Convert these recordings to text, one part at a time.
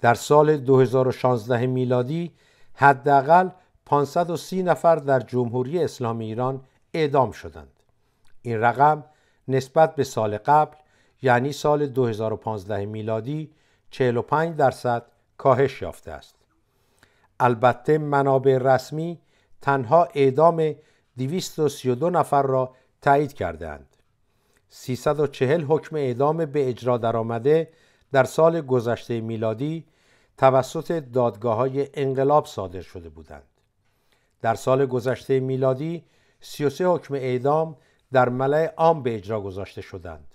در سال 2016 میلادی حداقل 530 نفر در جمهوری اسلامی ایران اعدام شدند. این رقم نسبت به سال قبل یعنی سال 2015 میلادی 45 درصد کاهش یافته است. البته منابع رسمی تنها اعدام 232 نفر را تایید کردهاند. 340 حکم اعدام به اجرا درآمده در سال گذشته میلادی توسط دادگاه های انقلاب صادر شده بودند در سال گذشته میلادی 33 حکم اعدام در ملع عام به اجرا گذاشته شدند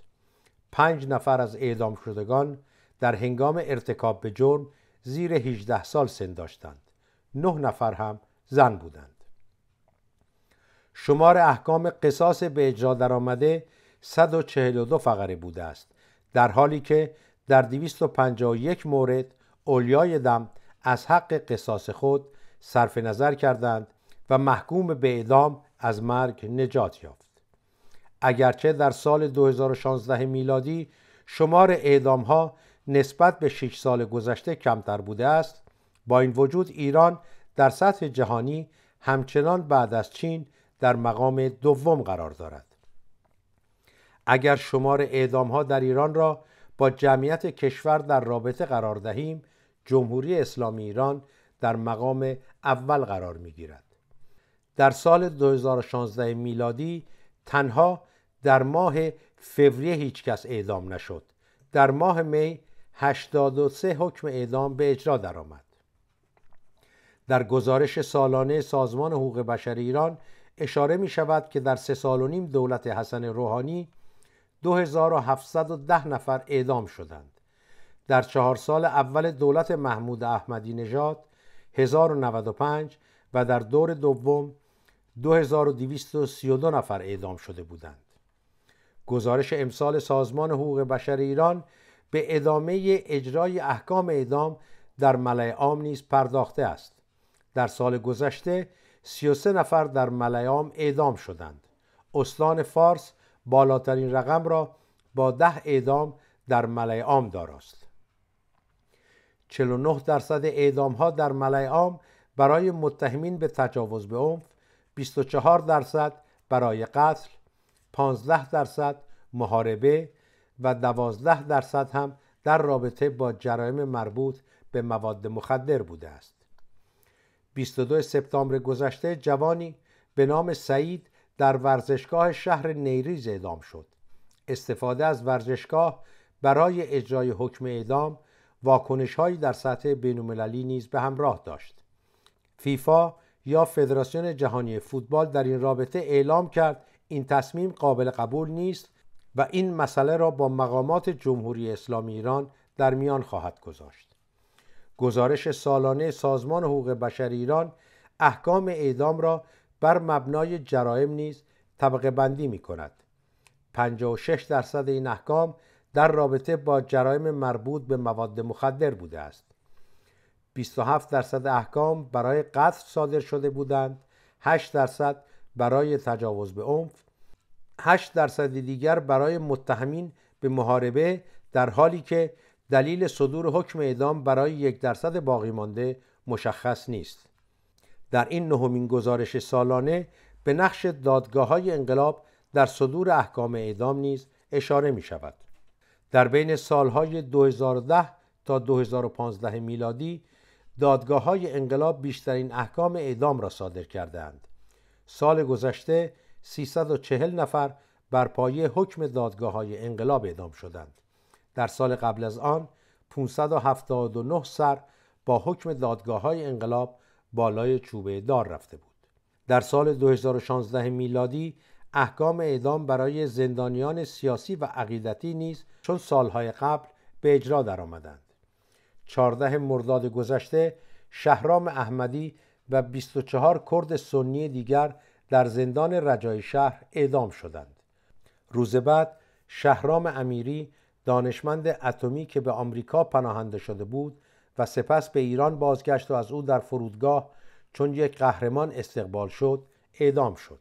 پنج نفر از اعدام شدگان در هنگام ارتکاب به جرم زیر 18 سال سن داشتند نه نفر هم زن بودند شمار احکام قصاص به اجرا درآمده 142 فقره بوده است در حالی که در 251 مورد اولیای دم از حق قصاص خود صرف نظر کردند و محکوم به اعدام از مرگ نجات یافت اگرچه در سال 2016 میلادی شمار اعدام ها نسبت به 6 سال گذشته کمتر بوده است با این وجود ایران در سطح جهانی همچنان بعد از چین در مقام دوم قرار دارد اگر شمار اعدام ها در ایران را با جمعیت کشور در رابطه قرار دهیم جمهوری اسلامی ایران در مقام اول قرار می گیرد. در سال 2016 میلادی تنها در ماه فوریه هیچکس اعدام نشد در ماه می 83 حکم اعدام به اجرا درآمد در گزارش سالانه سازمان حقوق بشر ایران اشاره می شود که در سه سال و نیم دولت حسن روحانی 2710 نفر اعدام شدند در چهار سال اول دولت محمود احمدی نژاد 1095 و در دور دوم 2232 نفر اعدام شده بودند گزارش امسال سازمان حقوق بشر ایران به ادامه اجرای احکام اعدام در ملع عام نیز پرداخته است در سال گذشته 33 نفر در ملعه عام اعدام شدند استان فارس بالاترین رقم را با ده اعدام در ملع عام داراست 49 درصد اعدام ها در ملع عام برای متهمین به تجاوز به عنف 24 درصد برای قتل 15 درصد محاربه و 12 درصد هم در رابطه با جرایم مربوط به مواد مخدر بوده است 22 سپتامبر گذشته جوانی به نام سعید در ورزشگاه شهر نیریز اعدام شد استفاده از ورزشگاه برای اجرای حکم اعدام واکنش هایی در سطح المللی نیز به همراه داشت فیفا یا فدراسیون جهانی فوتبال در این رابطه اعلام کرد این تصمیم قابل قبول نیست و این مسئله را با مقامات جمهوری اسلامی ایران در میان خواهد گذاشت گزارش سالانه سازمان حقوق بشر ایران احکام اعدام را بر مبنای جرائم نیز طبقه بندی می کند 56 درصد این احکام در رابطه با جرائم مربوط به مواد مخدر بوده است 27 درصد احکام برای قتل صادر شده بودند 8 درصد برای تجاوز به عنف 8 درصد دیگر برای متهمین به محاربه در حالی که دلیل صدور حکم اعدام برای یک درصد باقی مانده مشخص نیست در این نهمین گزارش سالانه به نقش دادگاه های انقلاب در صدور احکام اعدام نیز اشاره می شود. در بین سالهای 2010 تا 2015 میلادی دادگاه های انقلاب بیشترین احکام اعدام را صادر کردند. سال گذشته 340 نفر بر پایه حکم دادگاه های انقلاب اعدام شدند. در سال قبل از آن 579 سر با حکم دادگاه های انقلاب بالای چوبه دار رفته بود در سال 2016 میلادی احکام اعدام برای زندانیان سیاسی و عقیدتی نیز چون سالهای قبل به اجرا درآمدند 14 مرداد گذشته شهرام احمدی و 24 کرد سنی دیگر در زندان رجای شهر اعدام شدند روز بعد شهرام امیری دانشمند اتمی که به آمریکا پناهنده شده بود و سپس به ایران بازگشت و از او در فرودگاه چون یک قهرمان استقبال شد اعدام شد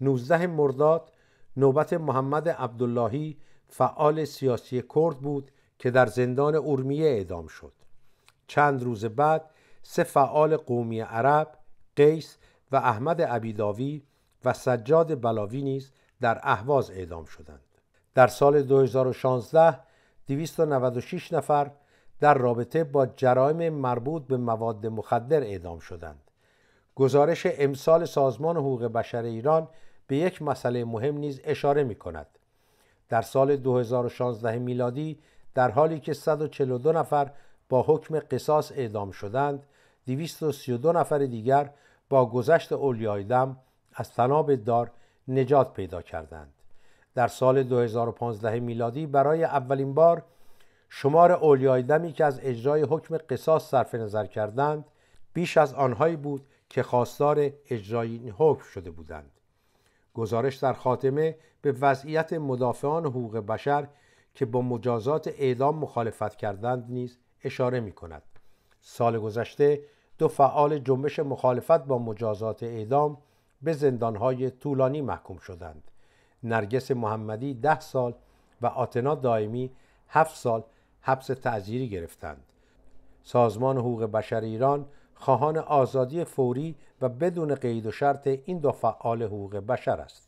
19 مرداد نوبت محمد عبداللهی فعال سیاسی کرد بود که در زندان ارمیه اعدام شد چند روز بعد سه فعال قومی عرب قیس و احمد عبیداوی و سجاد بلاوی نیز در اهواز اعدام شدند در سال 2016 296 نفر در رابطه با جرایم مربوط به مواد مخدر اعدام شدند گزارش امسال سازمان حقوق بشر ایران به یک مسئله مهم نیز اشاره می کند در سال 2016 میلادی در حالی که 142 نفر با حکم قصاص اعدام شدند 232 نفر دیگر با گذشت اولیای دم از تناب دار نجات پیدا کردند در سال 2015 میلادی برای اولین بار شمار اولیای که از اجرای حکم قصاص صرف نظر کردند بیش از آنهایی بود که خواستار اجرای این حکم شده بودند گزارش در خاتمه به وضعیت مدافعان حقوق بشر که با مجازات اعدام مخالفت کردند نیز اشاره می کند سال گذشته دو فعال جنبش مخالفت با مجازات اعدام به زندانهای طولانی محکوم شدند نرگس محمدی ده سال و آتنا دائمی هفت سال حبس تعذیری گرفتند سازمان حقوق بشر ایران خواهان آزادی فوری و بدون قید و شرط این دو فعال حقوق بشر است